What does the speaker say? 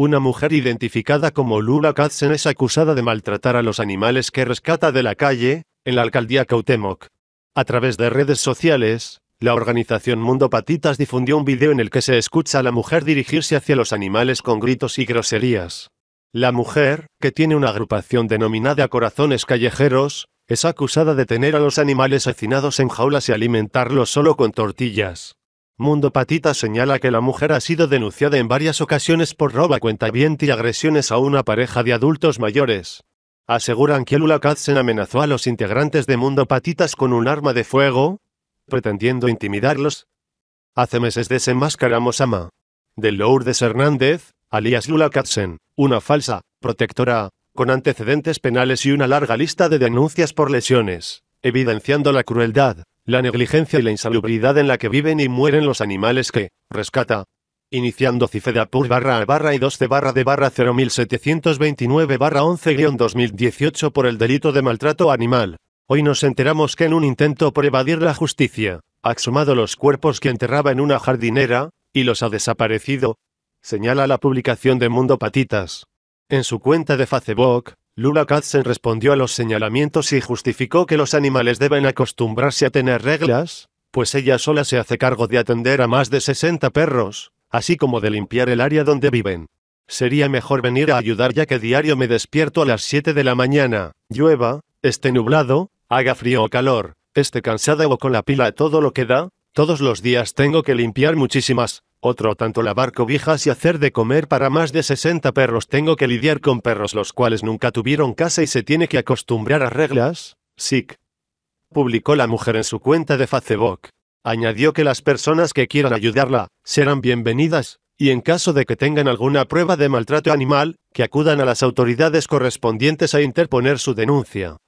Una mujer identificada como Lula Katzen es acusada de maltratar a los animales que rescata de la calle, en la alcaldía Cautemoc. A través de redes sociales, la organización Mundo Patitas difundió un video en el que se escucha a la mujer dirigirse hacia los animales con gritos y groserías. La mujer, que tiene una agrupación denominada Corazones Callejeros, es acusada de tener a los animales hacinados en jaulas y alimentarlos solo con tortillas. Mundo Patitas señala que la mujer ha sido denunciada en varias ocasiones por roba cuentaviente y agresiones a una pareja de adultos mayores. Aseguran que Lula Katzen amenazó a los integrantes de Mundo Patitas con un arma de fuego, pretendiendo intimidarlos. Hace meses desenmascaramos a Ma. De Lourdes Hernández, alias Lula Katzen, una falsa, protectora, con antecedentes penales y una larga lista de denuncias por lesiones, evidenciando la crueldad, la negligencia y la insalubridad en la que viven y mueren los animales que, rescata. Iniciando Cifedapur barra barra y 12 barra de barra 0729 barra 11 guión 2018 por el delito de maltrato animal. Hoy nos enteramos que en un intento por evadir la justicia, ha exhumado los cuerpos que enterraba en una jardinera, y los ha desaparecido. Señala la publicación de Mundo Patitas. En su cuenta de Facebook, Lula Katzen respondió a los señalamientos y justificó que los animales deben acostumbrarse a tener reglas, pues ella sola se hace cargo de atender a más de 60 perros, así como de limpiar el área donde viven. Sería mejor venir a ayudar ya que diario me despierto a las 7 de la mañana, llueva, esté nublado, haga frío o calor, esté cansada o con la pila todo lo que da, todos los días tengo que limpiar muchísimas, otro tanto lavar cobijas y hacer de comer para más de 60 perros. Tengo que lidiar con perros los cuales nunca tuvieron casa y se tiene que acostumbrar a reglas, SIC. Publicó la mujer en su cuenta de Facebook. Añadió que las personas que quieran ayudarla, serán bienvenidas, y en caso de que tengan alguna prueba de maltrato animal, que acudan a las autoridades correspondientes a interponer su denuncia.